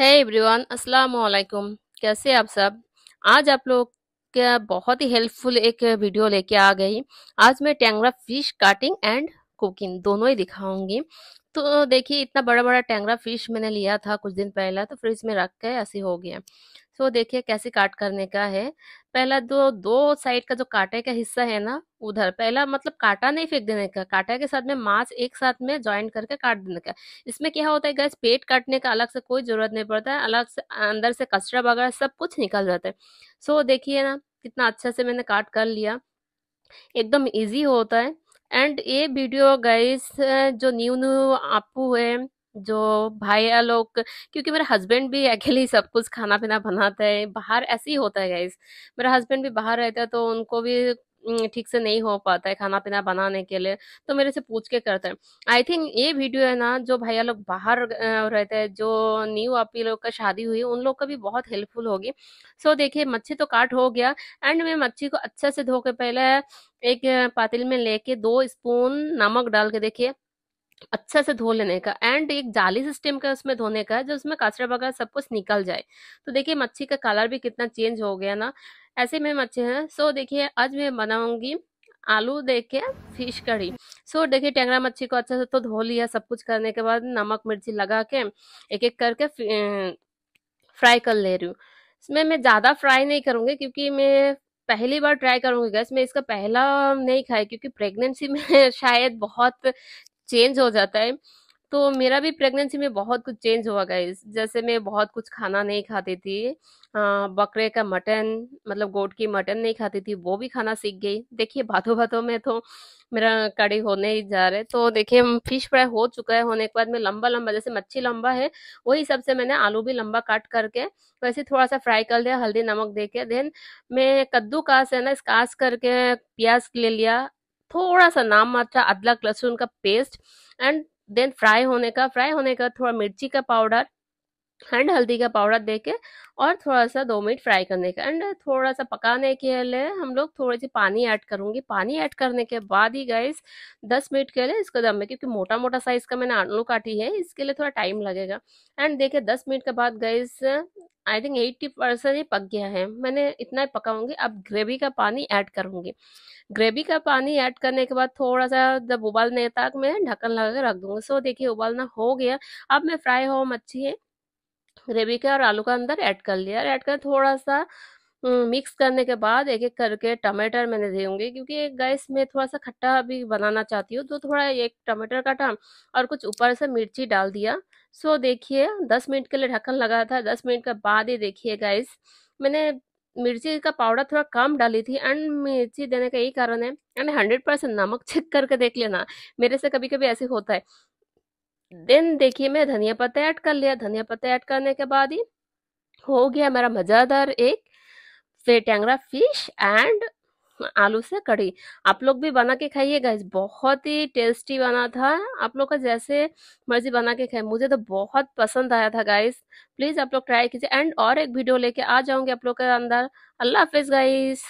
है एवरीवन अस्सलाम वालेकुम कैसे आप सब आज आप लोग का बहुत ही हेल्पफुल एक वीडियो लेके आ गई आज मैं tengra fish cutting and cooking दोनों ही दिखाऊंगी तो देखिए इतना बड़ा बड़ा टेंगरा फिश मैंने लिया था कुछ दिन पहले तो फ्रिज में रख के ऐसे हो गया तो देखिए कैसे काट करने का है पहला दो दो साइड का जो काटे का हिस्सा है ना उधर पहला मतलब कांटा नहीं फेंक देने का कांटा के साथ में मांस एक साथ में ज्वाइन करके काट देने का इसमें क्या होता है गैस पेट काटने का अलग से कोई जरूरत नहीं पड़ता है अलग से अंदर से कचरा वगैरह सब कुछ निकल जाता है सो देखिए ना कितना अच्छा से मैंने काट कर लिया एकदम ईजी होता है एंड ये वीडियो गाइस जो न्यू न्यू आपू है जो भाई लोग क्योंकि मेरा हस्बैंड भी अकेले ही सब कुछ खाना पीना बनाता है बाहर ऐसे ही होता है गाइस मेरा हस्बैंड भी बाहर रहता है तो उनको भी ठीक से नहीं हो पाता है खाना पीना बनाने के लिए तो मेरे से पूछ के करते हैं आई थिंक ये वीडियो है ना जो भैया लोग बाहर रहते हैं जो न्यू आप लोग का शादी हुई उन लोग का भी बहुत हेल्पफुल होगी सो देखिए मच्छी तो काट हो गया एंड मैं मच्छी को अच्छे से धो के पहले एक पातिल में लेके दो स्पून नमक डाल के देखिए अच्छा से धो लेने का एंड एक जाली सिस्टम का उसमें धोने का है जो उसमें कचरा वगैरह सब कुछ निकल जाए तो देखिए मच्छी का कलर भी कितना चेंज हो गया ना ऐसे में मच्छी है सो देखिए आज मैं बनाऊंगी आलू देखे फिश करी सो देखिए टेंगरा मच्छी को अच्छे से तो धो लिया सब कुछ करने के बाद नमक मिर्ची लगा के एक एक करके फ्राई कर ले रही हूँ इसमें मैं ज़्यादा फ्राई नहीं करूंगी क्योंकि मैं पहली बार ट्राई करूंगी गैस मैं इसका पहला नहीं खाया क्योंकि प्रेगनेंसी में शायद बहुत चेंज हो जाता है तो मेरा भी प्रेगनेंसी में बहुत कुछ चेंज हुआ गाइस जैसे मैं बहुत कुछ खाना नहीं खाती थी बकरे का मटन मतलब गोट की मटन नहीं खाती थी वो भी खाना सीख गई देखिए बातों बातों में तो मेरा कड़ी होने ही जा रहा है तो देखिए फिश फ्राई हो चुका है होने के बाद मैं लंबा लंबा जैसे मच्छी लंबा है वही हिसाब से मैंने आलू भी लंबा काट करके वैसे थोड़ा सा फ्राई कर लिया हल्दी नमक दे के देन मैं कद्दू कास है ना कास करके प्याज ले लिया थोड़ा सा नाम मात्रा अच्छा, अदरक लहसुन का पेस्ट एंड देन फ्राई होने का फ्राई होने का थोड़ा मिर्ची का पाउडर एंड हल्दी का पाउडर दे के और थोड़ा सा दो मिनट फ्राई करने का एंड थोड़ा सा पकाने के लिए हम लोग थोड़ी सी पानी ऐड करूँगी पानी ऐड करने के बाद ही गाइस दस मिनट के लिए इसको दम में क्योंकि मोटा मोटा साइज़ का मैंने आलू काटी है इसके लिए थोड़ा टाइम लगेगा एंड देखिए दस मिनट के बाद guys I think eighty percent ही पक गया है मैंने इतना ही पकाऊंगी अब ग्रेवी का पानी ऐड करूंगी ग्रेवी का पानी ऐड करने के बाद थोड़ा सा जब उबालने तक मैं ढक्कन लगा के रख दूंगी सो देखिए उबालना हो गया अब मैं फ्राई हो मच्छी ग्रेवी का और आलू का अंदर ऐड कर लिया ऐड कर थोड़ा सा हम्म, मिक्स करने के बाद एक एक करके टमाटर मैंने दे होंगे क्योंकि गैस में थोड़ा सा खट्टा भी बनाना चाहती हूँ तो थोड़ा एक टमाटर काटा और कुछ ऊपर से मिर्ची डाल दिया सो देखिए दस मिनट के लिए ढक्कन लगा था दस मिनट के बाद ही देखिए गैस मैंने मिर्ची का पाउडर थोड़ा कम डाली थी एंड मिर्ची देने का यही कारण है एंड हंड्रेड परसेंट नमक चेक करके देख लेना मेरे से कभी कभी ऐसे होता है देन देखिए मैं धनिया पत्ता ऐड कर लिया धनिया पत्ता ऐड करने के बाद ही हो गया मेरा मज़ेदार एक फिर टेंगरा फिश एंड आलू से कड़ी आप लोग भी बना के खाइएगा बहुत ही टेस्टी बना था आप लोग का जैसे मर्जी बना के खाए मुझे तो बहुत पसंद आया था गाइस प्लीज़ आप लोग ट्राई कीजिए एंड और एक वीडियो लेके आ जाऊंगी आप लोग के अंदर अल्लाह हाफिज़ गाइस